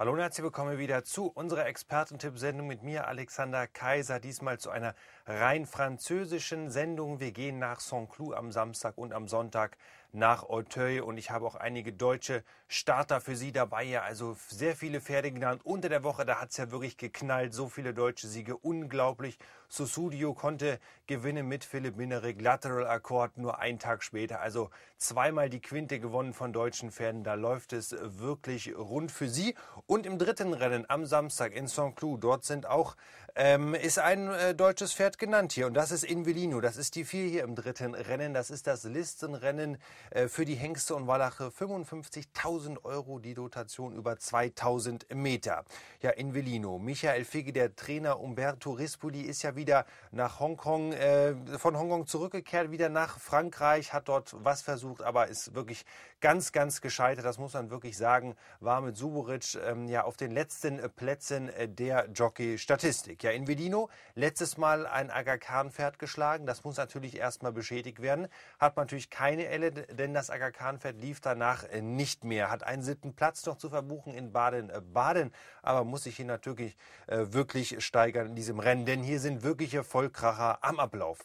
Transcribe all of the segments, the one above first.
Hallo und herzlich willkommen wieder zu unserer Expertentipp-Sendung mit mir, Alexander Kaiser. Diesmal zu einer rein französischen Sendung. Wir gehen nach Saint-Cloud am Samstag und am Sonntag nach Auteuil und ich habe auch einige deutsche Starter für Sie dabei. Ja, also sehr viele Pferde genannt. Unter der Woche, da hat es ja wirklich geknallt. So viele deutsche Siege, unglaublich. Susudio konnte gewinnen mit Philipp Minerik. Lateral Accord nur einen Tag später. Also zweimal die Quinte gewonnen von deutschen Pferden. Da läuft es wirklich rund für Sie. Und im dritten Rennen am Samstag in Saint-Cloud, dort sind auch, ähm, ist ein äh, deutsches Pferd genannt hier. Und das ist Invelino. Das ist die vier hier im dritten Rennen. Das ist das Listenrennen äh, für die Hengste und Wallache 55.000 Euro die Dotation über 2000 Meter. Ja, in Velino. Michael Fege, der Trainer Umberto Rispoli, ist ja wieder nach Hongkong, äh, von Hongkong zurückgekehrt, wieder nach Frankreich, hat dort was versucht, aber ist wirklich ganz, ganz gescheitert. Das muss man wirklich sagen. War mit Suboric ähm, ja auf den letzten Plätzen äh, der Jockey-Statistik. Ja, in Velino letztes Mal ein Aga Khan-Pferd geschlagen. Das muss natürlich erstmal beschädigt werden. Hat man natürlich keine denn das Aga Khan-Fett lief danach äh, nicht mehr, hat einen siebten Platz noch zu verbuchen in Baden-Baden, aber muss sich hier natürlich äh, wirklich steigern in diesem Rennen, denn hier sind wirkliche Vollkracher am Ablauf.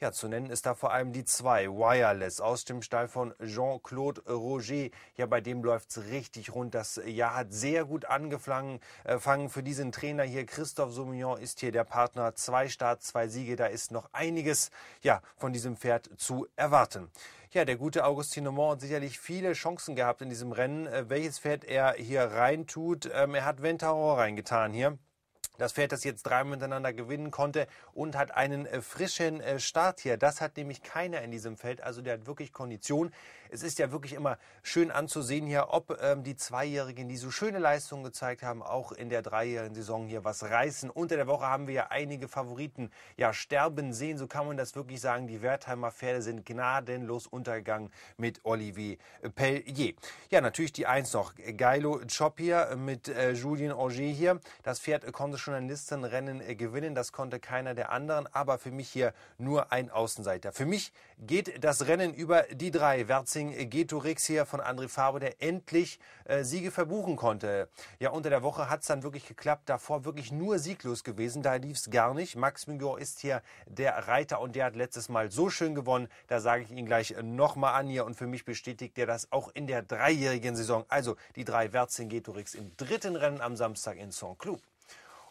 Ja, zu nennen ist da vor allem die zwei Wireless aus dem Stall von Jean-Claude Roger. Ja, bei dem läuft's richtig rund. Das Jahr hat sehr gut angefangen äh, für diesen Trainer hier. Christoph Soumillon ist hier der Partner. Zwei Starts, zwei Siege. Da ist noch einiges ja, von diesem Pferd zu erwarten. Ja, der gute Augustin Augustino hat sicherlich viele Chancen gehabt in diesem Rennen. Äh, welches Pferd er hier reintut, ähm, er hat Ventaro reingetan hier das Pferd, das jetzt dreimal miteinander gewinnen konnte und hat einen äh, frischen äh, Start hier. Das hat nämlich keiner in diesem Feld. Also der hat wirklich Kondition. Es ist ja wirklich immer schön anzusehen hier, ob ähm, die Zweijährigen, die so schöne Leistungen gezeigt haben, auch in der dreijährigen Saison hier was reißen. Unter der Woche haben wir ja einige Favoriten ja sterben sehen. So kann man das wirklich sagen. Die Wertheimer Pferde sind gnadenlos untergegangen mit Olivier äh, Pellier. Ja, natürlich die Eins noch. Geilo Chop hier mit äh, Julien Auger hier. Das Pferd konnte Journalistenrennen äh, gewinnen. Das konnte keiner der anderen, aber für mich hier nur ein Außenseiter. Für mich geht das Rennen über die drei. Werzing, äh, Getorix hier von André Faber, der endlich äh, Siege verbuchen konnte. Ja, unter der Woche hat es dann wirklich geklappt. Davor wirklich nur sieglos gewesen. Da lief es gar nicht. Max Mignon ist hier der Reiter und der hat letztes Mal so schön gewonnen. Da sage ich ihn gleich äh, nochmal an hier und für mich bestätigt er das auch in der dreijährigen Saison. Also die drei Werzing, Getorix im dritten Rennen am Samstag in Saint-Cloud.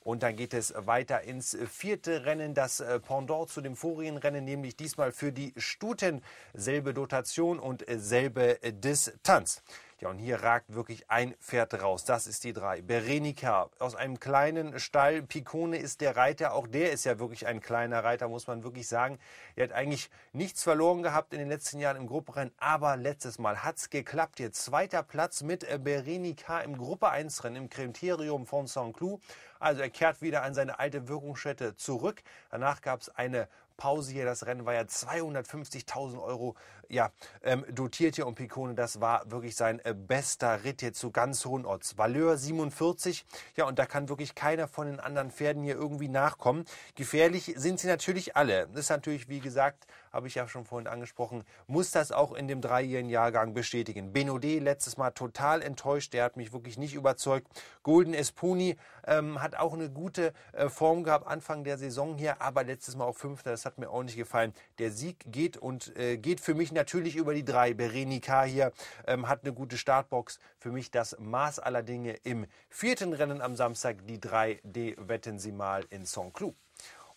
Und dann geht es weiter ins vierte Rennen, das äh, Pendant zu dem vorigen Rennen, nämlich diesmal für die Stuten. Selbe Dotation und äh, selbe Distanz. Ja, und hier ragt wirklich ein Pferd raus. Das ist die drei. Berenica aus einem kleinen Stall. Picone ist der Reiter. Auch der ist ja wirklich ein kleiner Reiter, muss man wirklich sagen. Er hat eigentlich nichts verloren gehabt in den letzten Jahren im Gruppenrennen. Aber letztes Mal hat's geklappt. Jetzt zweiter Platz mit äh, Berenica im Gruppe 1 Rennen im Crematorium von Saint-Cloud. Also er kehrt wieder an seine alte Wirkungsstätte zurück. Danach gab es eine Pause hier. Das Rennen war ja 250.000 Euro ja, ähm, dotiert hier um Picone. Das war wirklich sein äh, bester Ritt hier zu ganz hohen Orts. Valeur 47. Ja, und da kann wirklich keiner von den anderen Pferden hier irgendwie nachkommen. Gefährlich sind sie natürlich alle. Das ist natürlich, wie gesagt, habe ich ja schon vorhin angesprochen, muss das auch in dem dreijährigen Jahrgang bestätigen. Benodé letztes Mal total enttäuscht. Der hat mich wirklich nicht überzeugt. Golden Espuni ähm, hat auch eine gute äh, Form gehabt Anfang der Saison hier, aber letztes Mal auch Fünfter. Das hat mir auch nicht gefallen. Der Sieg geht und äh, geht für mich natürlich natürlich über die drei. Berenica hier ähm, hat eine gute Startbox. Für mich das Maß aller Dinge im vierten Rennen am Samstag. Die 3D wetten Sie mal in Saint-Cloud.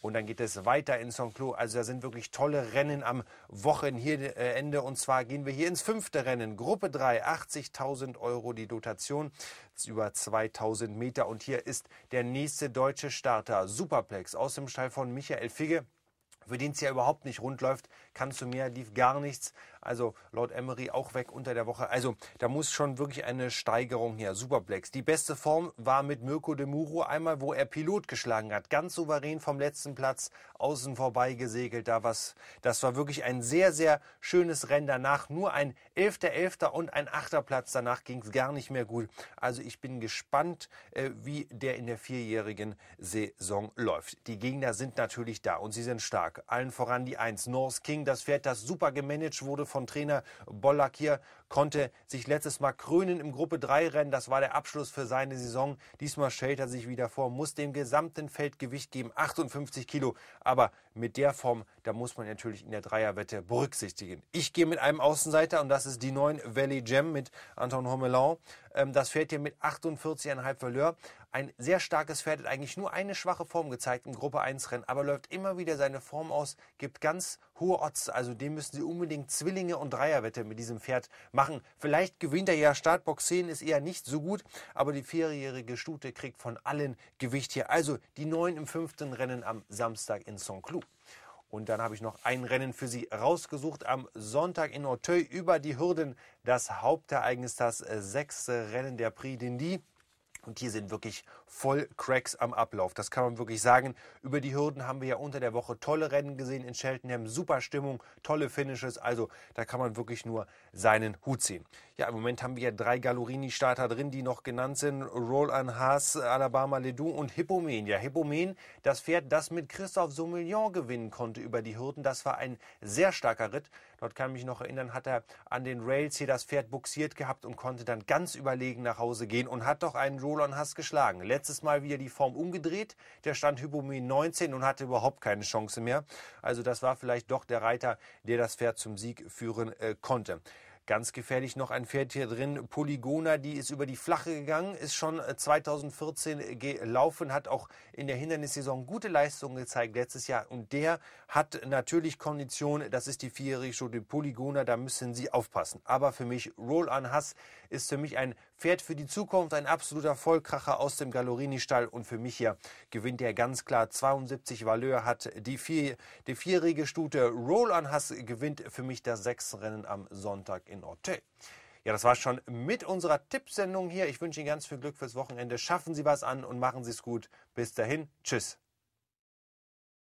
Und dann geht es weiter in Saint-Cloud. Also da sind wirklich tolle Rennen am Wochenende. Und zwar gehen wir hier ins fünfte Rennen. Gruppe 3, 80.000 Euro die Dotation über 2000 Meter. Und hier ist der nächste deutsche Starter, Superplex, aus dem Stall von Michael Figge für den es ja überhaupt nicht rund läuft, kannst du mehr, lief gar nichts. Also laut Emery auch weg unter der Woche. Also da muss schon wirklich eine Steigerung her. Superplex. Die beste Form war mit Mirko de Muro einmal, wo er Pilot geschlagen hat. Ganz souverän vom letzten Platz außen vorbei gesegelt. Da was, das war wirklich ein sehr, sehr schönes Rennen danach. Nur ein 11.11. und ein 8. Platz. Danach ging es gar nicht mehr gut. Also ich bin gespannt, äh, wie der in der vierjährigen Saison läuft. Die Gegner sind natürlich da und sie sind stark. Nürnberg. Allen voran die 1 North King, das Pferd, das super gemanagt wurde von Trainer Bollack hier, konnte sich letztes Mal krönen im Gruppe 3 Rennen. Das war der Abschluss für seine Saison. Diesmal stellt er sich wieder vor, muss dem gesamten Feld Gewicht geben, 58 Kilo. Aber mit der Form, da muss man natürlich in der Dreierwette berücksichtigen. Ich gehe mit einem Außenseiter und das ist die 9 Valley Gem mit Anton Homelon. Ähm, das fährt hier mit 48,5 Valeur ein sehr starkes Pferd, hat eigentlich nur eine schwache Form gezeigt im Gruppe 1 Rennen, aber läuft immer wieder seine Form aus, gibt ganz hohe Odds. Also dem müssen sie unbedingt Zwillinge und Dreierwette mit diesem Pferd machen. Vielleicht gewinnt er ja Startbox 10, ist eher nicht so gut, aber die vierjährige Stute kriegt von allen Gewicht hier. Also die neun im fünften Rennen am Samstag in Saint-Cloud. Und dann habe ich noch ein Rennen für Sie rausgesucht am Sonntag in Auteuil über die Hürden. Das Hauptereignis, das sechste Rennen der Prix d'Indy. Und hier sind wirklich voll Cracks am Ablauf. Das kann man wirklich sagen. Über die Hürden haben wir ja unter der Woche tolle Rennen gesehen in Cheltenham. Super Stimmung, tolle Finishes. Also da kann man wirklich nur seinen Hut ziehen. Ja, im Moment haben wir ja drei Gallorini-Starter drin, die noch genannt sind. Roland Haas, Alabama Ledoux und Hippomen. Ja, Hippomen, das Pferd, das mit Christoph Sommelion gewinnen konnte über die Hürden. Das war ein sehr starker Ritt. Dort kann ich mich noch erinnern, hat er an den Rails hier das Pferd buxiert gehabt und konnte dann ganz überlegen nach Hause gehen und hat doch einen Roland Haas geschlagen. Letztes Mal wieder die Form umgedreht. Der stand Hippomen 19 und hatte überhaupt keine Chance mehr. Also das war vielleicht doch der Reiter, der das Pferd zum Sieg führen äh, konnte. Ganz gefährlich noch ein Pferd hier drin, Polygona, die ist über die Flache gegangen, ist schon 2014 äh, gelaufen, hat auch in der Hindernissaison gute Leistungen gezeigt letztes Jahr und der hat natürlich Kondition, das ist die vierjährige Schule Polygona, da müssen Sie aufpassen. Aber für mich, Roll on Hass ist für mich ein fährt für die Zukunft, ein absoluter Vollkracher aus dem Gallorini-Stall und für mich hier gewinnt er ganz klar. 72 Valeur hat die, vier, die vierjährige Stute Roll on Hass gewinnt für mich das Sechsrennen am Sonntag in Orte. Ja, das war schon mit unserer Tippsendung hier. Ich wünsche Ihnen ganz viel Glück fürs Wochenende. Schaffen Sie was an und machen Sie es gut. Bis dahin. Tschüss.